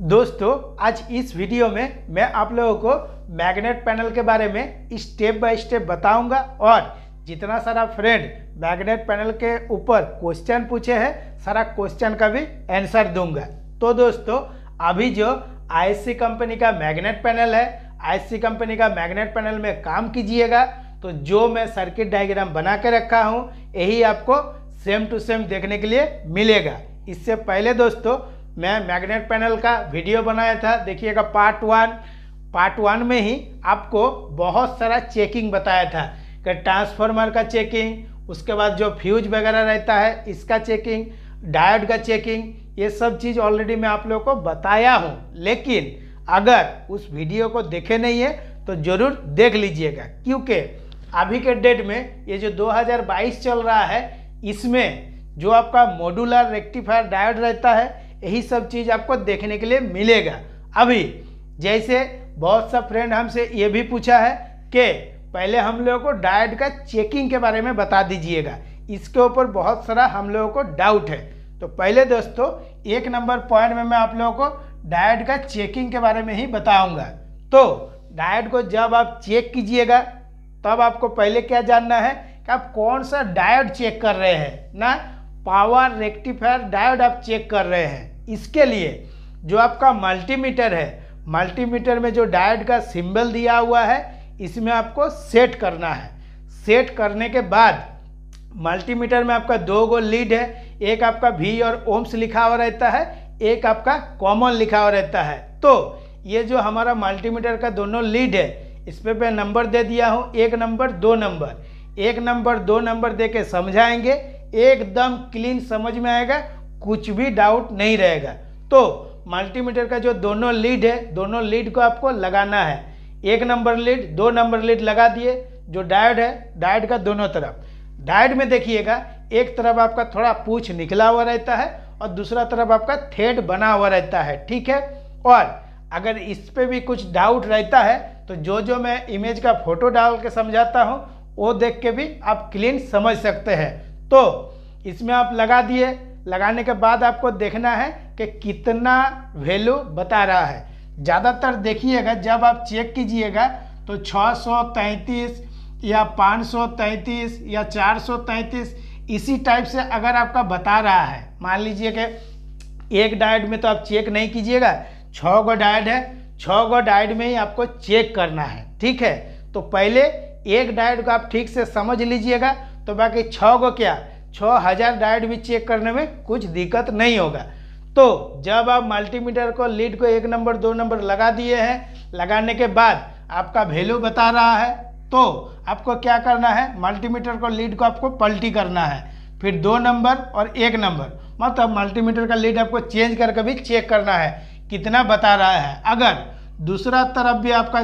दोस्तों आज इस वीडियो में मैं आप लोगों को मैग्नेट पैनल के बारे में स्टेप बाय स्टेप बताऊंगा और जितना सारा फ्रेंड मैग्नेट पैनल के ऊपर क्वेश्चन पूछे हैं सारा क्वेश्चन का भी आंसर दूंगा तो दोस्तों अभी जो आईसी कंपनी का मैग्नेट पैनल है आईसी कंपनी का मैग्नेट पैनल में काम कीजिएगा तो जो मैं सर्किट डायग्राम बना के रखा हूँ यही आपको सेम टू सेम देखने के लिए मिलेगा इससे पहले दोस्तों मैं मैग्नेट पैनल का वीडियो बनाया था देखिएगा पार्ट वन पार्ट वन में ही आपको बहुत सारा चेकिंग बताया था कि ट्रांसफार्मर का चेकिंग उसके बाद जो फ्यूज वगैरह रहता है इसका चेकिंग डायोड का चेकिंग ये सब चीज़ ऑलरेडी मैं आप लोगों को बताया हूँ लेकिन अगर उस वीडियो को देखे नहीं है तो ज़रूर देख लीजिएगा क्योंकि अभी के डेट में ये जो 2022 चल रहा है इसमें जो आपका मॉडुलर रेक्टिफायर डायोड रहता है यही सब चीज़ आपको देखने के लिए मिलेगा अभी जैसे बहुत सा फ्रेंड हमसे ये भी पूछा है कि पहले हम लोगों को डाइट का चेकिंग के बारे में बता दीजिएगा इसके ऊपर बहुत सारा हम लोगों को डाउट है तो पहले दोस्तों एक नंबर पॉइंट में मैं आप लोगों को डाइट का चेकिंग के बारे में ही बताऊंगा तो डाइट को जब आप चेक कीजिएगा तब आपको पहले क्या जानना है कि आप कौन सा डाइट चेक कर रहे हैं ना पावर रेक्टिफायर डायोड आप चेक कर रहे हैं इसके लिए जो आपका मल्टीमीटर है मल्टीमीटर में जो डायोड का सिंबल दिया हुआ है इसमें आपको सेट करना है सेट करने के बाद मल्टीमीटर में आपका दो गो लीड है एक आपका वी और ओम्स लिखा हुआ रहता है एक आपका कॉमन लिखा हुआ रहता है तो ये जो हमारा मल्टीमीटर का दोनों लीड है इस पर मैं नंबर दे दिया हूँ एक नंबर दो नंबर एक नंबर दो नंबर दे के समझाएंगे एकदम क्लीन समझ में आएगा कुछ भी डाउट नहीं रहेगा तो मल्टीमीटर का जो दोनों लीड है दोनों लीड को आपको लगाना है एक नंबर लीड दो नंबर लीड लगा दिए जो डायड है डायड का दोनों तरफ डायड में देखिएगा एक तरफ आपका थोड़ा पूछ निकला हुआ रहता है और दूसरा तरफ आपका थेड बना हुआ रहता है ठीक है और अगर इस पर भी कुछ डाउट रहता है तो जो जो मैं इमेज का फोटो डाल के समझाता हूँ वो देख के भी आप क्लीन समझ सकते हैं तो इसमें आप लगा दिए लगाने के बाद आपको देखना है कि कितना वैल्यू बता रहा है ज़्यादातर देखिएगा जब आप चेक कीजिएगा तो 633 या 533 या 433 इसी टाइप से अगर आपका बता रहा है मान लीजिए कि एक डाइट में तो आप चेक नहीं कीजिएगा छः गो डाइट है छः गो डाइट में ही आपको चेक करना है ठीक है तो पहले एक डाइट को आप ठीक से समझ लीजिएगा तो बाकी छः को क्या छः हज़ार डायट भी चेक करने में कुछ दिक्कत नहीं होगा तो जब आप मल्टीमीटर को लीड को एक नंबर दो नंबर लगा दिए हैं लगाने के बाद आपका वैल्यू बता रहा है तो आपको क्या करना है मल्टीमीटर को लीड को आपको पलटी करना है फिर दो नंबर और एक नंबर मतलब मल्टीमीटर का लीड आपको चेंज करके भी चेक करना है कितना बता रहा है अगर दूसरा तरफ भी आपका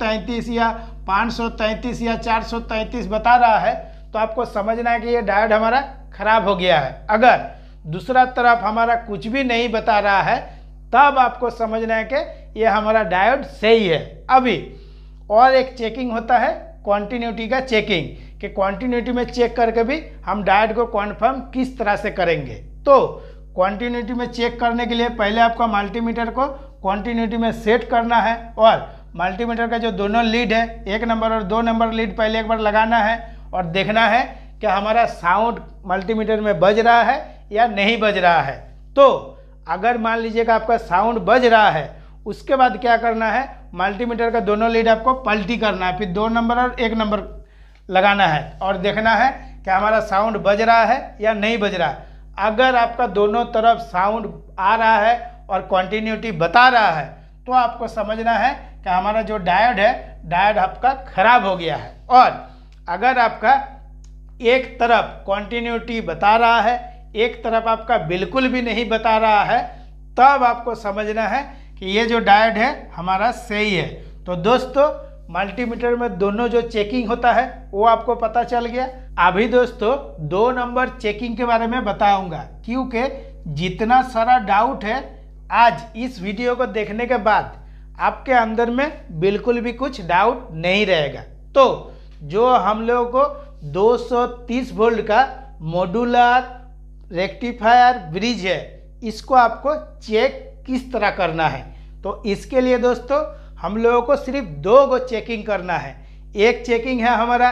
तैंतीस या तैंतीस या तैंतीस बता रहा है तो आपको समझना है कि ये डायोड हमारा खराब हो गया है अगर दूसरा तरफ हमारा कुछ भी नहीं बता रहा है तब आपको समझना है कि ये हमारा डायोड सही है अभी और एक चेकिंग होता है कॉन्टीन्यूटी का चेकिंग कि कॉन्टीन्यूटी में चेक करके भी हम डायोड को कॉन्फर्म किस तरह से करेंगे तो कॉन्टीन्यूटी में चेक करने के लिए पहले आपको मल्टीमीटर को कॉन्टीन्यूटी में सेट करना है और मल्टीमीटर का जो दोनों लीड है एक नंबर और दो नंबर लीड पहले एक बार लगाना है और देखना है कि हमारा साउंड मल्टीमीटर में बज रहा है या नहीं बज रहा है तो अगर मान लीजिए कि आपका साउंड बज रहा है उसके बाद क्या करना है मल्टीमीटर का दोनों लीड आपको पलटी करना है फिर दो नंबर और एक नंबर लगाना है और देखना है कि हमारा साउंड बज रहा है या नहीं बज रहा है अगर आपका दोनों तरफ साउंड आ रहा है और कॉन्टीन्यूटी बता रहा है तो आपको समझना है कि हमारा जो डायड है डायड आपका खराब हो गया है और अगर आपका एक तरफ कॉन्टीन्यूटी बता रहा है एक तरफ आपका बिल्कुल भी नहीं बता रहा है तब आपको समझना है कि ये जो डायड है हमारा सही है तो दोस्तों मल्टीमीटर में दोनों जो चेकिंग होता है वो आपको पता चल गया अभी दोस्तों दो नंबर चेकिंग के बारे में बताऊंगा क्योंकि जितना सारा डाउट है आज इस वीडियो को देखने के बाद आपके अंदर में बिल्कुल भी कुछ डाउट नहीं रहेगा तो जो हम लोगों को 230 वोल्ट का मॉडुलर रेक्टिफायर ब्रिज है इसको आपको चेक किस तरह करना है तो इसके लिए दोस्तों हम लोगों को सिर्फ दो गो चेकिंग करना है एक चेकिंग है हमारा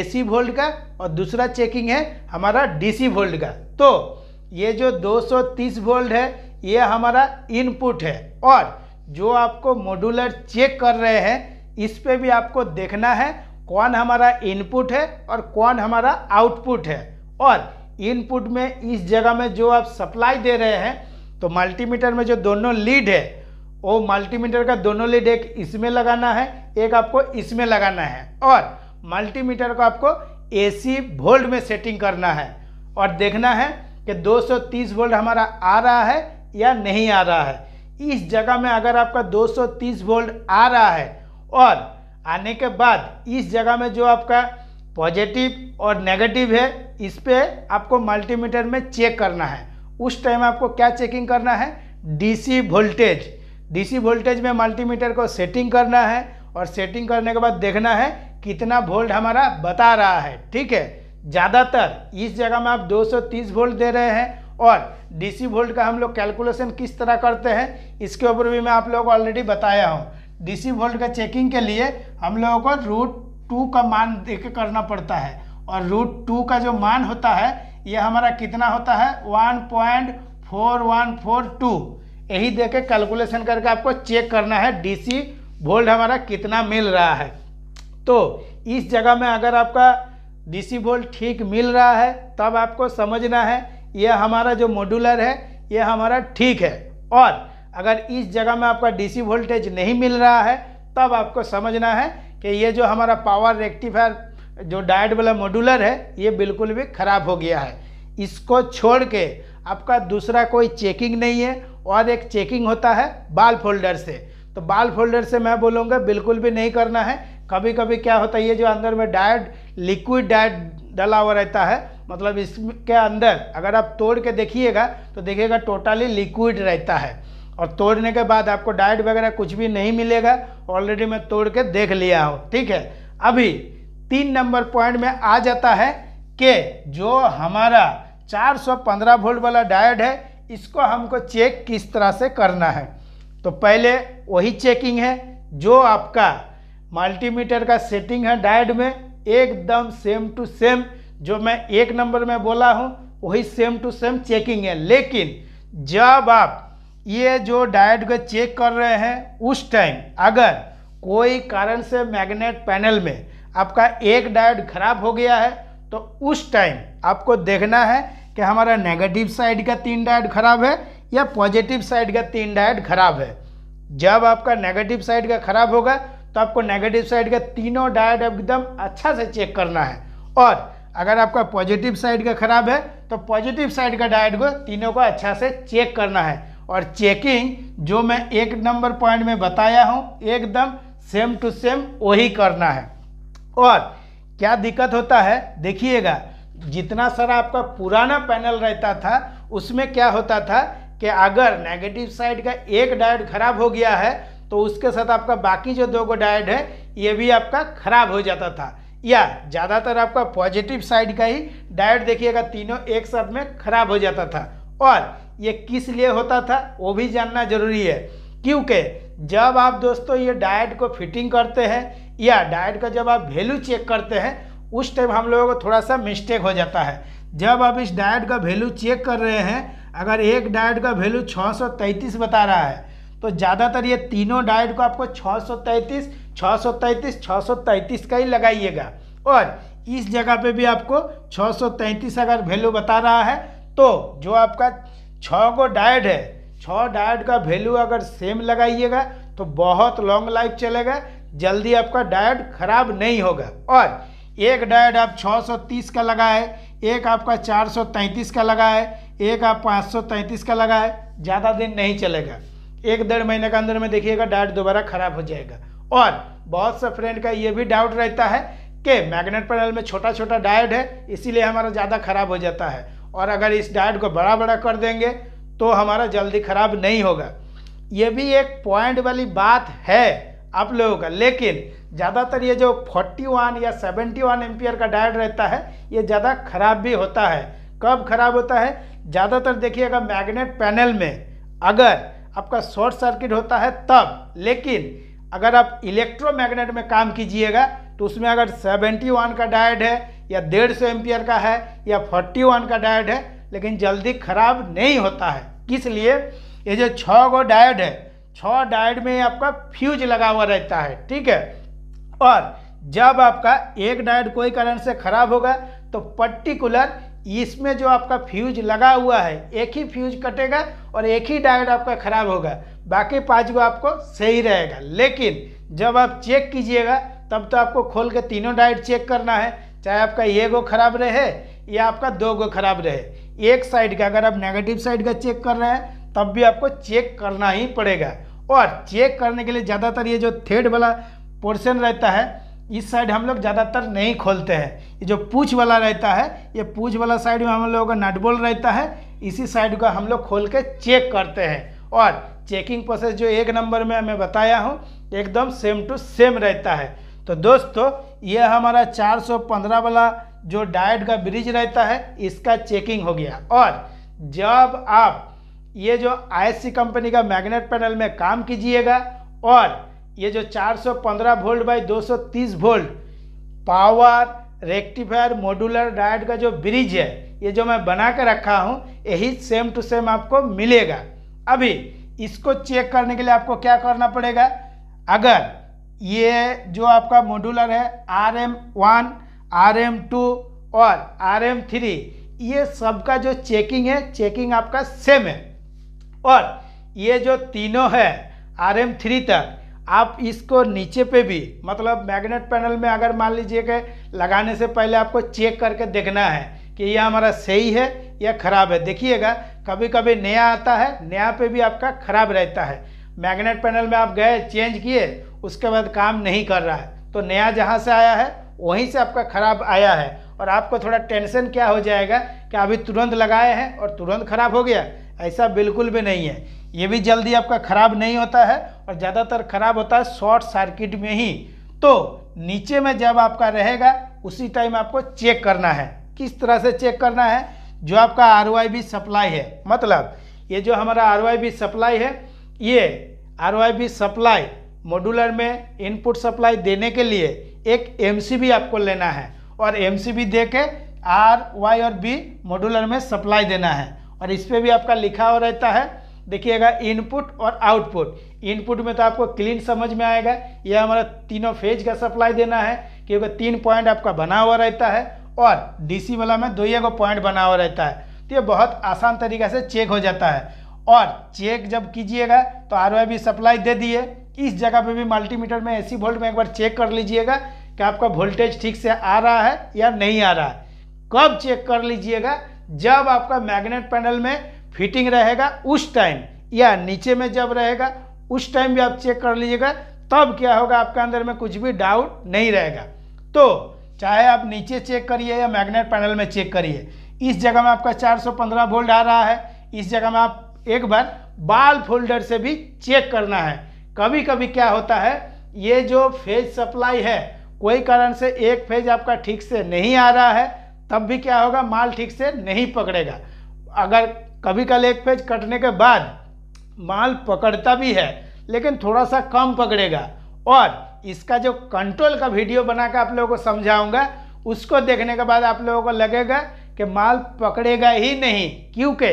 एसी वोल्ट का और दूसरा चेकिंग है हमारा डीसी वोल्ट का तो ये जो 230 वोल्ट है ये हमारा इनपुट है और जो आपको मॉडुलर चेक कर रहे हैं इस पर भी आपको देखना है कौन हमारा इनपुट है और कौन हमारा आउटपुट है और इनपुट में इस जगह में जो आप सप्लाई दे रहे हैं तो मल्टीमीटर में जो दोनों लीड है वो मल्टीमीटर का दोनों लीड एक इसमें लगाना है एक आपको इसमें लगाना है और मल्टीमीटर को आपको एसी वोल्ट में सेटिंग करना है और देखना है कि 230 वोल्ट हमारा आ रहा है या नहीं आ रहा है इस जगह में अगर आपका 230 वोल्ट आ रहा है और आने के बाद इस जगह में जो आपका पॉजिटिव और नेगेटिव है इस पर आपको मल्टीमीटर में चेक करना है उस टाइम आपको क्या चेकिंग करना है डीसी वोल्टेज डीसी वोल्टेज में मल्टीमीटर को सेटिंग करना है और सेटिंग करने के बाद देखना है कितना वोल्ट हमारा बता रहा है ठीक है ज़्यादातर इस जगह में आप 230 वोल्ट दे रहे हैं और डीसी वोल्ट का हम लोग कैलकुलेशन किस तरह करते हैं इसके ऊपर भी मैं आप लोगों को ऑलरेडी बताया हूँ डीसी वोल्ट का चेकिंग के लिए हम लोगों को रूट टू का मान देख करना पड़ता है और रूट टू का जो मान होता है यह हमारा कितना होता है one point four one four two यही दे के कैलकुलेशन करके आपको चेक करना है डीसी वोल्ट हमारा कितना मिल रहा है तो इस जगह में अगर आपका डीसी वोल्ट ठीक मिल रहा है तब आपको समझना है यह हमारा जो मॉड्यूलर है यह हमारा ठीक है और अगर इस जगह में आपका डीसी वोल्टेज नहीं मिल रहा है तब आपको समझना है कि ये जो हमारा पावर रेक्टिफायर जो डायड वाला मॉड्यूलर है ये बिल्कुल भी खराब हो गया है इसको छोड़ के आपका दूसरा कोई चेकिंग नहीं है और एक चेकिंग होता है बाल फोल्डर से तो बाल फोल्डर से मैं बोलूँगा बिल्कुल भी नहीं करना है कभी कभी क्या होता है ये जो अंदर में डायड लिक्विड डायड डला हुआ रहता है मतलब इसके अंदर अगर आप तोड़ के देखिएगा तो देखिएगा टोटली लिक्विड रहता है और तोड़ने के बाद आपको डाइट वगैरह कुछ भी नहीं मिलेगा ऑलरेडी मैं तोड़ के देख लिया हूँ ठीक है अभी तीन नंबर पॉइंट में आ जाता है कि जो हमारा 415 वोल्ट वाला डायट है इसको हमको चेक किस तरह से करना है तो पहले वही चेकिंग है जो आपका मल्टीमीटर का सेटिंग है डायोड में एकदम सेम टू सेम जो मैं एक नंबर में बोला हूँ वही सेम टू सेम चेकिंग है लेकिन जब आप ये जो डायोड को चेक कर रहे हैं उस टाइम अगर कोई कारण से मैग्नेट पैनल में आपका एक डायोड खराब हो गया है तो उस टाइम आपको देखना है कि हमारा नेगेटिव साइड का तीन डायोड खराब है या पॉजिटिव साइड का तीन डायोड खराब है जब आपका नेगेटिव साइड का खराब होगा तो आपको नेगेटिव साइड का तीनों डायोड एकदम अच्छा से चेक करना है और अगर आपका पॉजिटिव साइड का खराब है तो पॉजिटिव साइड का डायोड को तीनों को अच्छा से चेक करना है और चेकिंग जो मैं एक नंबर पॉइंट में बताया हूँ एकदम सेम टू सेम वही करना है और क्या दिक्कत होता है देखिएगा जितना सारा आपका पुराना पैनल रहता था उसमें क्या होता था कि अगर नेगेटिव साइड का एक डायड खराब हो गया है तो उसके साथ आपका बाकी जो दो गो डायड है ये भी आपका खराब हो जाता था या ज़्यादातर आपका पॉजिटिव साइड का ही डायड देखिएगा तीनों एक साथ में खराब हो जाता था और ये किस लिए होता था वो भी जानना जरूरी है क्योंकि जब आप दोस्तों ये डाइट को फिटिंग करते हैं या डाइट का जब आप वैल्यू चेक करते हैं उस टाइम हम लोगों को थोड़ा सा मिस्टेक हो जाता है जब आप इस डाइट का वैल्यू चेक कर रहे हैं अगर एक डाइट का वैल्यू 633 बता रहा है तो ज़्यादातर ये तीनों डाइट को आपको 633, 633, 633 का ही लगाइएगा और इस जगह पे भी आपको 633 अगर वैल्यू बता रहा है तो जो आपका छः को डायड है छः डायड का वैल्यू अगर सेम लगाइएगा तो बहुत लॉन्ग लाइफ चलेगा जल्दी आपका डायड खराब नहीं होगा और एक डायड आप 630 का लगा है एक आपका 433 का लगा है एक आप 533 का लगा है ज़्यादा दिन नहीं चलेगा एक डेढ़ महीने के अंदर में देखिएगा डायड दोबारा खराब हो जाएगा और बहुत सा फ्रेंड का ये भी डाउट रहता है कि मैग्नेट पैनल में छोटा छोटा डायड है इसीलिए हमारा ज़्यादा खराब हो जाता है और अगर इस डाइट को बड़ा बड़ा कर देंगे तो हमारा जल्दी ख़राब नहीं होगा ये भी एक पॉइंट वाली बात है आप लोगों का लेकिन ज़्यादातर ये जो 41 या 71 वन का डाइट रहता है ये ज़्यादा खराब भी होता है कब खराब होता है ज़्यादातर देखिएगा मैग्नेट पैनल में अगर आपका शॉर्ट सर्किट होता है तब लेकिन अगर आप इलेक्ट्रोमैग्नेट में काम कीजिएगा तो उसमें अगर 71 का डायड है या डेढ़ सौ एम्पियर का है या फोर्टी वन का डायोड है लेकिन जल्दी खराब नहीं होता है इसलिए ये जो छः गो डायोड है छ डायोड में आपका फ्यूज लगा हुआ रहता है ठीक है और जब आपका एक डायोड कोई कारण से खराब होगा तो पर्टिकुलर इसमें जो आपका फ्यूज लगा हुआ है एक ही फ्यूज कटेगा और एक ही डायोड आपका खराब होगा बाकी पाँच गो आपको सही रहेगा लेकिन जब आप चेक कीजिएगा तब तो आपको खोल के तीनों डायोड चेक करना है चाहे आपका ये गो खराब रहे या आपका दो गो खराब रहे एक साइड का अगर आप नेगेटिव साइड का चेक कर रहे हैं तब भी आपको चेक करना ही पड़ेगा और चेक करने के लिए ज़्यादातर ये जो थेड वाला पोर्शन रहता है इस साइड हम लोग ज़्यादातर नहीं खोलते हैं ये जो पूछ वाला रहता है ये पूछ वाला साइड में हम लोगों का नटबोल रहता है इसी साइड का हम लोग खोल के चेक करते हैं और चेकिंग प्रोसेस जो एक नंबर में मैं बताया हूँ एकदम सेम टू सेम रहता है तो दोस्तों ये हमारा 415 वाला जो डाइट का ब्रिज रहता है इसका चेकिंग हो गया और जब आप ये जो आईएससी कंपनी का मैग्नेट पैनल में काम कीजिएगा और ये जो 415 volt by 230 volt power rectifier modular diode का जो ब्रिज है ये जो मैं बना कर रखा हूँ यही सेम टू सेम आपको मिलेगा अभी इसको चेक करने के लिए आपको क्या करना पड़ेगा अगर ये जो आपका मॉड्यूलर है R M one R M two और आर एम थ्री ये सबका जो चेकिंग है चेकिंग आपका सेम है और ये जो तीनों है आर एम थ्री तक आप इसको नीचे पे भी मतलब मैग्नेट पैनल में अगर मान लीजिए कि लगाने से पहले आपको चेक करके देखना है कि यह हमारा सही है या ख़राब है देखिएगा कभी कभी नया आता है नया पे भी आपका ख़राब रहता है मैग्नेट पैनल में आप गए चेंज किए उसके बाद काम नहीं कर रहा है तो नया जहाँ से आया है वहीं से आपका खराब आया है और आपको थोड़ा टेंशन क्या हो जाएगा कि अभी तुरंत लगाए हैं और तुरंत खराब हो गया ऐसा बिल्कुल भी नहीं है ये भी जल्दी आपका खराब नहीं होता है और ज़्यादातर खराब होता है शॉर्ट सर्किट में ही तो नीचे में जब आपका रहेगा उसी टाइम आपको चेक करना है किस तरह से चेक करना है जो आपका आर सप्लाई है मतलब ये जो हमारा आर सप्लाई है ये आर सप्लाई मॉड्यूलर में इनपुट सप्लाई देने के लिए एक एम आपको लेना है और एम सी बी दे के आर वाई और बी मॉड्यूलर में सप्लाई देना है और इस पर भी आपका लिखा हो रहता है देखिएगा इनपुट और आउटपुट इनपुट में तो आपको क्लीन समझ में आएगा यह हमारा तीनों फेज का सप्लाई देना है क्योंकि तीन पॉइंट आपका बना हुआ रहता है और डीसी वाला में दो ही एगो पॉइंट बना हुआ रहता है तो ये बहुत आसान तरीके से चेक हो जाता है और चेक जब कीजिएगा तो आर वाई बी सप्लाई दे दिए इस जगह पे भी मल्टीमीटर में एसी वोल्ट में एक बार चेक कर लीजिएगा कि आपका वोल्टेज ठीक से आ रहा है या नहीं आ रहा है कब चेक कर लीजिएगा जब आपका मैग्नेट पैनल में फिटिंग रहेगा उस टाइम या नीचे में जब रहेगा उस टाइम भी आप चेक कर लीजिएगा तब क्या होगा आपके अंदर में कुछ भी डाउट नहीं रहेगा तो चाहे आप नीचे चेक करिए या मैग्नेट पैनल में चेक करिए इस जगह में आपका 415 वोल्ट आ रहा है इस जगह में आप एक बार बाल फोल्डर से भी चेक करना है कभी कभी क्या होता है ये जो फेज सप्लाई है कोई कारण से एक फेज आपका ठीक से नहीं आ रहा है तब भी क्या होगा माल ठीक से नहीं पकड़ेगा अगर कभी कल एक फेज कटने के बाद माल पकड़ता भी है लेकिन थोड़ा सा कम पकड़ेगा और इसका जो कंट्रोल का वीडियो बना के आप लोगों को समझाऊंगा उसको देखने के बाद आप लोगों को लगेगा कि माल पकड़ेगा ही नहीं क्योंकि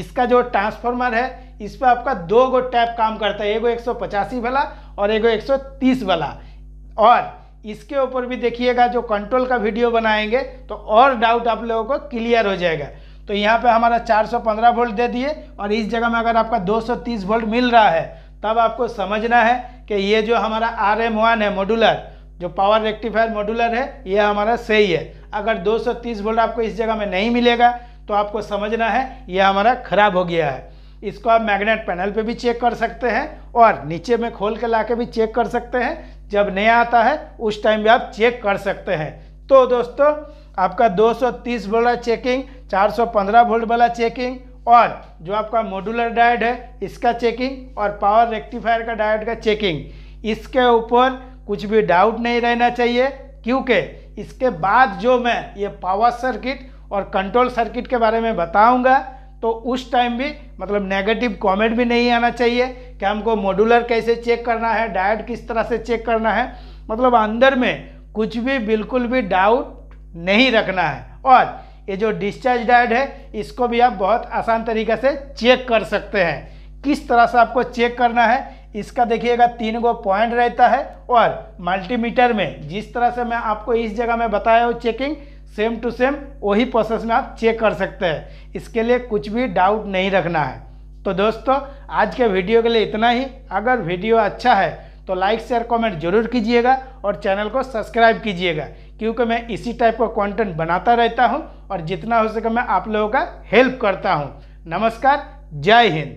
इसका जो ट्रांसफार्मर है इस पर आपका दो गो टैप काम करता है एक सौ पचासी वाला और एक सौ तीस वाला और इसके ऊपर भी देखिएगा जो कंट्रोल का वीडियो बनाएंगे तो और डाउट आप लोगों को क्लियर हो जाएगा तो यहाँ पे हमारा 415 वोल्ट दे दिए और इस जगह में अगर आपका 230 वोल्ट मिल रहा है तब आपको समझना है कि ये जो हमारा आर एम वन है मॉडुलर जो पावर रेक्टिफायर मॉडुलर है ये हमारा सही है अगर 230 वोल्ट आपको इस जगह में नहीं मिलेगा तो आपको समझना है ये हमारा खराब हो गया है इसको आप मैग्नेट पैनल पे भी चेक कर सकते हैं और नीचे में खोल के ला के भी चेक कर सकते हैं जब नया आता है उस टाइम भी आप चेक कर सकते हैं तो दोस्तों आपका 230 वोल्ट वाला चेकिंग 415 वोल्ट वाला चेकिंग और जो आपका मॉड्यूलर डायड है इसका चेकिंग और पावर रेक्टिफायर का डायड का चेकिंग इसके ऊपर कुछ भी डाउट नहीं रहना चाहिए क्योंकि इसके बाद जो मैं ये पावर सर्किट और कंट्रोल सर्किट के बारे में बताऊँगा तो उस टाइम भी मतलब नेगेटिव कमेंट भी नहीं आना चाहिए कि हमको मॉड्यूलर कैसे चेक करना है डाइट किस तरह से चेक करना है मतलब अंदर में कुछ भी बिल्कुल भी डाउट नहीं रखना है और ये जो डिस्चार्ज डाइट है इसको भी आप बहुत आसान तरीके से चेक कर सकते हैं किस तरह से आपको चेक करना है इसका देखिएगा तीन गो पॉइंट रहता है और मल्टीमीटर में जिस तरह से मैं आपको इस जगह में बताया हूँ चेकिंग सेम टू सेम वही प्रोसेस में आप चेक कर सकते हैं इसके लिए कुछ भी डाउट नहीं रखना है तो दोस्तों आज के वीडियो के लिए इतना ही अगर वीडियो अच्छा है तो लाइक शेयर कमेंट जरूर कीजिएगा और चैनल को सब्सक्राइब कीजिएगा क्योंकि मैं इसी टाइप का कंटेंट बनाता रहता हूं और जितना हो सके मैं आप लोगों का हेल्प करता हूं नमस्कार जय हिंद